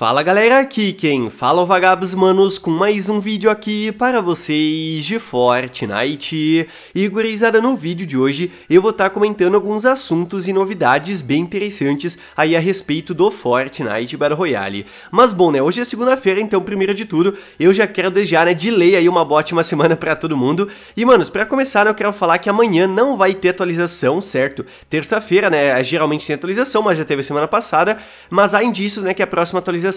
Fala galera, aqui quem fala é o Vagabos Manos com mais um vídeo aqui para vocês de Fortnite. E gurizada, no vídeo de hoje eu vou estar tá comentando alguns assuntos e novidades bem interessantes aí a respeito do Fortnite Battle Royale. Mas bom né, hoje é segunda-feira, então primeiro de tudo eu já quero desejar né, de lei aí uma ótima semana para todo mundo. E manos, para começar né, eu quero falar que amanhã não vai ter atualização, certo? Terça-feira né, geralmente tem atualização, mas já teve semana passada, mas há indícios né que a próxima atualização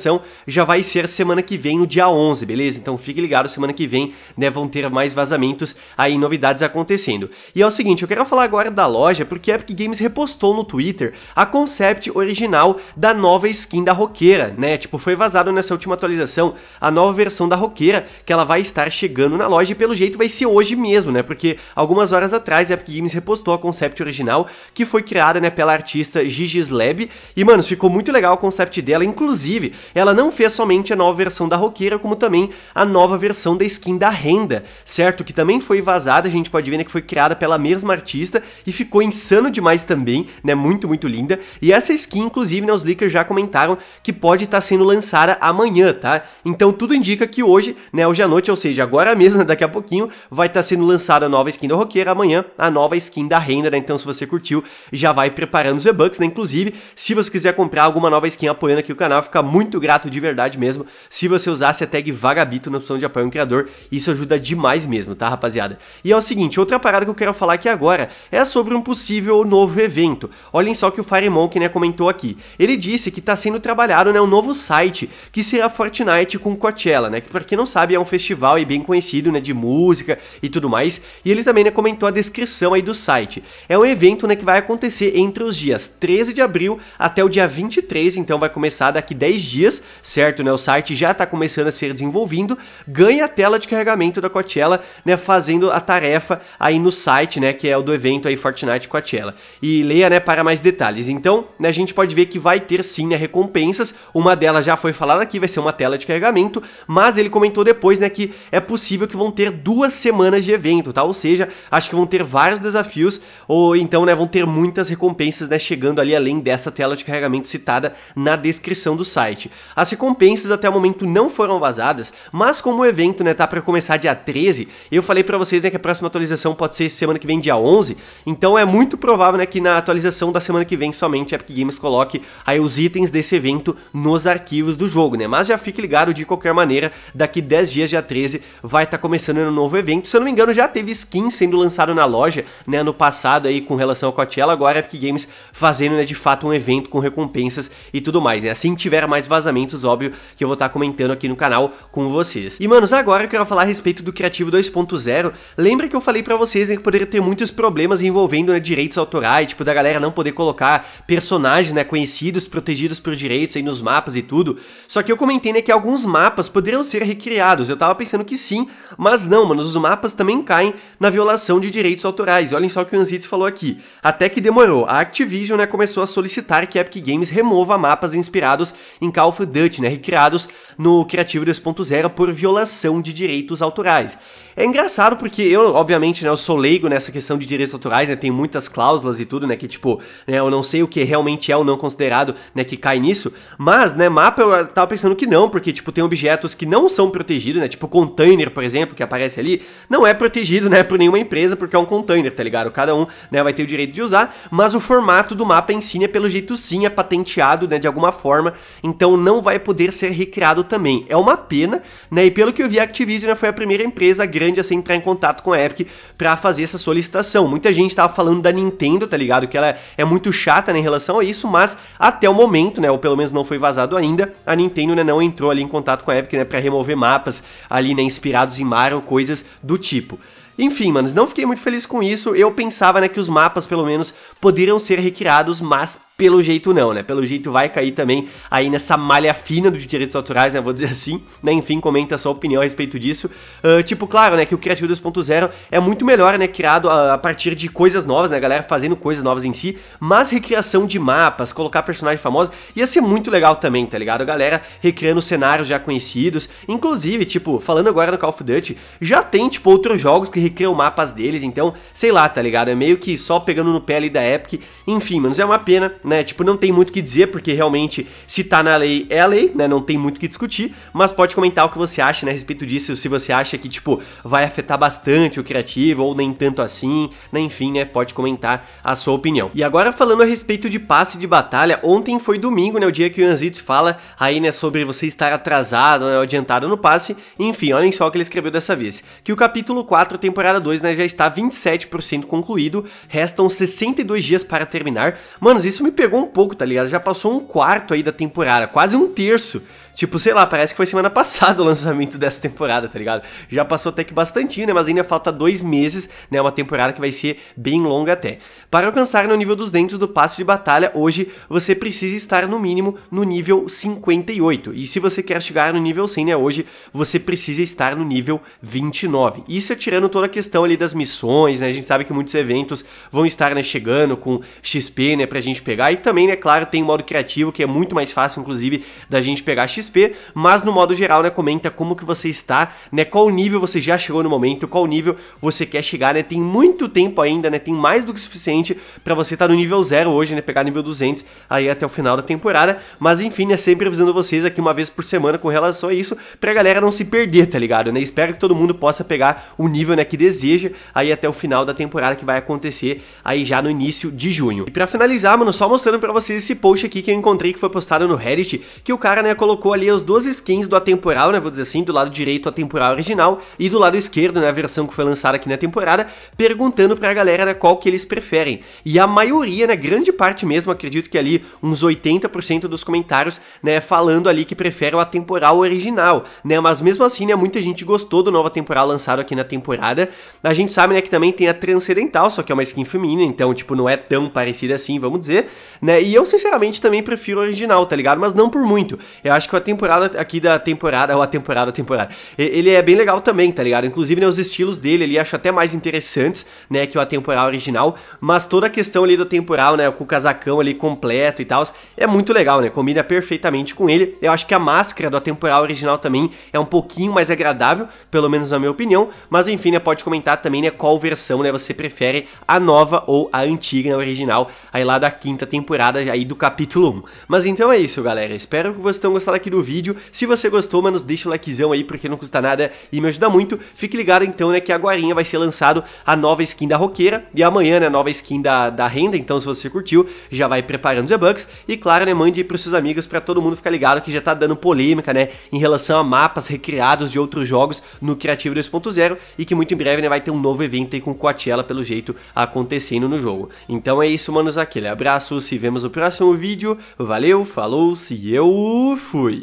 já vai ser semana que vem, no dia 11, beleza? Então fique ligado, semana que vem, né, vão ter mais vazamentos aí, novidades acontecendo. E é o seguinte, eu quero falar agora da loja, porque a Epic Games repostou no Twitter a concept original da nova skin da roqueira, né? Tipo, foi vazado nessa última atualização a nova versão da roqueira, que ela vai estar chegando na loja e pelo jeito vai ser hoje mesmo, né? Porque algumas horas atrás a Epic Games repostou a concept original, que foi criada, né, pela artista Gigi Slab, e mano, ficou muito legal o concept dela, inclusive ela não fez somente a nova versão da roqueira, como também a nova versão da skin da renda, certo? Que também foi vazada, a gente pode ver né, que foi criada pela mesma artista e ficou insano demais também, né? Muito, muito linda. E essa skin, inclusive, né, os leakers já comentaram que pode estar tá sendo lançada amanhã, tá? Então tudo indica que hoje, né, hoje à noite, ou seja, agora mesmo, daqui a pouquinho, vai estar tá sendo lançada a nova skin da roqueira, amanhã a nova skin da renda, né? Então se você curtiu, já vai preparando os e-bucks, né? Inclusive, se você quiser comprar alguma nova skin apoiando aqui o canal, fica muito muito grato de verdade mesmo se você usasse a tag Vagabito na opção de apoio ao criador. Isso ajuda demais mesmo, tá, rapaziada? E é o seguinte, outra parada que eu quero falar aqui agora é sobre um possível novo evento. Olhem só que o Firemon né, comentou aqui. Ele disse que tá sendo trabalhado, né, um novo site que será Fortnite com Coachella, né, que pra quem não sabe é um festival e bem conhecido, né, de música e tudo mais. E ele também, né, comentou a descrição aí do site. É um evento, né, que vai acontecer entre os dias 13 de abril até o dia 23, então vai começar daqui 10 dias dias, certo? Né? O site já está começando a ser desenvolvido, ganha a tela de carregamento da Coachella, né? Fazendo a tarefa aí no site, né? Que é o do evento aí Fortnite Coachella. E leia, né? Para mais detalhes. Então, né, a gente pode ver que vai ter sim né, recompensas. Uma delas já foi falada aqui, vai ser uma tela de carregamento, mas ele comentou depois, né? Que é possível que vão ter duas semanas de evento, tá? Ou seja, acho que vão ter vários desafios, ou então, né? Vão ter muitas recompensas, né? Chegando ali além dessa tela de carregamento citada na descrição do site site. As recompensas até o momento não foram vazadas, mas como o evento né, tá para começar dia 13, eu falei para vocês né, que a próxima atualização pode ser semana que vem, dia 11, então é muito provável né, que na atualização da semana que vem somente a Epic Games coloque aí os itens desse evento nos arquivos do jogo, né? Mas já fique ligado de qualquer maneira, daqui 10 dias, dia 13, vai estar tá começando um novo evento. Se eu não me engano, já teve skin sendo lançado na loja, né, no passado aí com relação ao Coachella, agora a Epic Games fazendo né, de fato um evento com recompensas e tudo mais. Né? Assim tiver mais vazamentos, óbvio, que eu vou estar tá comentando aqui no canal com vocês. E, manos, agora eu quero falar a respeito do Criativo 2.0. Lembra que eu falei para vocês né, que poderia ter muitos problemas envolvendo né, direitos autorais, tipo, da galera não poder colocar personagens né, conhecidos, protegidos por direitos aí nos mapas e tudo. Só que eu comentei né, que alguns mapas poderiam ser recriados. Eu tava pensando que sim, mas não, manos, os mapas também caem na violação de direitos autorais. Olhem só o que o Anzides falou aqui. Até que demorou. A Activision né, começou a solicitar que a Epic Games remova mapas inspirados em Call of Duty, né, recriados no Criativo 2.0 por violação de direitos autorais. É engraçado porque eu, obviamente, né, eu sou leigo nessa questão de direitos autorais, né, tem muitas cláusulas e tudo, né, que tipo, né, eu não sei o que realmente é ou não considerado, né, que cai nisso, mas, né, mapa eu tava pensando que não, porque, tipo, tem objetos que não são protegidos, né, tipo container, por exemplo, que aparece ali, não é protegido, né, por nenhuma empresa, porque é um container, tá ligado? Cada um, né, vai ter o direito de usar, mas o formato do mapa em si, né, pelo jeito sim, é patenteado, né, de alguma forma, então então não vai poder ser recriado também. É uma pena, né? E pelo que eu vi, a Activision foi a primeira empresa grande a se entrar em contato com a Epic para fazer essa solicitação. Muita gente tava falando da Nintendo, tá ligado? Que ela é muito chata né, em relação a isso, mas até o momento, né, ou pelo menos não foi vazado ainda, a Nintendo né, não entrou ali em contato com a Epic, né, para remover mapas ali, né, inspirados em Mario, coisas do tipo. Enfim, manos, não fiquei muito feliz com isso. Eu pensava, né, que os mapas, pelo menos, poderiam ser recriados, mas pelo jeito não, né? Pelo jeito vai cair também aí nessa malha fina dos direitos autorais, né? Vou dizer assim, né? Enfim, comenta a sua opinião a respeito disso. Uh, tipo, claro, né? Que o Criativo 2.0 é muito melhor, né? Criado a, a, partir de coisas novas, né? A galera fazendo coisas novas em si, mas recriação de mapas, colocar personagens famosos, ia ser muito legal também, tá ligado? A galera recriando cenários já conhecidos, inclusive, tipo, falando agora no Call of Duty, já tem, tipo, outros jogos que recriam mapas deles, então, sei lá, tá ligado? É meio que só pegando no pé ali da Epic, enfim, mas é uma pena né? Tipo, não tem muito o que dizer, porque realmente, se tá na lei, é a lei, né? Não tem muito o que discutir, mas pode comentar o que você acha, né, a respeito disso, se você acha que, tipo, vai afetar bastante o criativo, ou nem tanto assim, né? Enfim, né? Pode comentar a sua opinião. E agora falando a respeito de passe de batalha, ontem foi domingo, né? O dia que o Yanzitz fala aí, né, sobre você estar atrasado, né, adiantado no passe. Enfim, olhem só o que ele escreveu dessa vez. Que o capítulo 4, temporada 2, né, já está 27% concluído, restam 62 dias para terminar. Manos, isso me pegou um pouco, tá ligado? Já passou um quarto aí da temporada, quase um terço Tipo, sei lá, parece que foi semana passada o lançamento dessa temporada, tá ligado? Já passou até que bastante, né? Mas ainda falta dois meses, né? Uma temporada que vai ser bem longa até. Para alcançar no né, nível dos dentes do passe de batalha, hoje você precisa estar no mínimo no nível 58. E se você quer chegar no nível 100, né? Hoje você precisa estar no nível 29. Isso é tirando toda a questão ali das missões, né? A gente sabe que muitos eventos vão estar, né? Chegando com XP, né? Pra gente pegar. E também, né? Claro, tem o modo criativo que é muito mais fácil, inclusive, da gente pegar XP XP, mas no modo geral, né, comenta como que você está, né, qual nível você já chegou no momento, qual nível você quer chegar, né, tem muito tempo ainda, né, tem mais do que suficiente para você estar tá no nível zero hoje, né, pegar nível 200 aí até o final da temporada, mas enfim, né, sempre avisando vocês aqui uma vez por semana com relação a isso, pra galera não se perder, tá ligado, né, espero que todo mundo possa pegar o nível, né, que deseja aí até o final da temporada que vai acontecer aí já no início de junho. E para finalizar, mano, só mostrando para vocês esse post aqui que eu encontrei que foi postado no Reddit, que o cara, né, colocou ali as duas skins do Atemporal, né, vou dizer assim, do lado direito a Temporal original e do lado esquerdo, né, a versão que foi lançada aqui na temporada, perguntando pra galera, né, qual que eles preferem. E a maioria, né, grande parte mesmo, acredito que ali uns 80% dos comentários, né, falando ali que prefere o Atemporal original, né, mas mesmo assim, né, muita gente gostou do novo Atemporal lançado aqui na temporada. A gente sabe, né, que também tem a Transcendental, só que é uma skin feminina, então, tipo, não é tão parecida assim, vamos dizer, né, e eu sinceramente também prefiro o original, tá ligado? Mas não por muito. Eu acho que o temporada aqui da temporada, ou a temporada temporada. Ele é bem legal também, tá ligado? Inclusive, né, os estilos dele ele acho até mais interessantes, né, que o atemporal original, mas toda a questão ali do temporal, né, com o casacão ali completo e tal, é muito legal, né? Combina perfeitamente com ele. Eu acho que a máscara do atemporal original também é um pouquinho mais agradável, pelo menos na minha opinião, mas enfim, né, pode comentar também, né, qual versão, né, você prefere, a nova ou a antiga, né, original, aí lá da quinta temporada aí do capítulo 1. Mas então é isso, galera. Espero que vocês tenham gostado aqui do vídeo. Se você gostou, mano, deixa o likezão aí, porque não custa nada e me ajuda muito. Fique ligado então, né, que agora vai ser lançado a nova skin da roqueira e amanhã, né, a nova skin da, da renda. Então, se você curtiu, já vai preparando os e-bucks e, claro, né, mande aí pros seus amigos para todo mundo ficar ligado que já tá dando polêmica, né, em relação a mapas recriados de outros jogos no Criativo 2.0 e que muito em breve, né, vai ter um novo evento aí com Coachella, pelo jeito, acontecendo no jogo. Então é isso, manos, aquele abraço, se vemos no próximo vídeo, valeu, falou, se eu fui!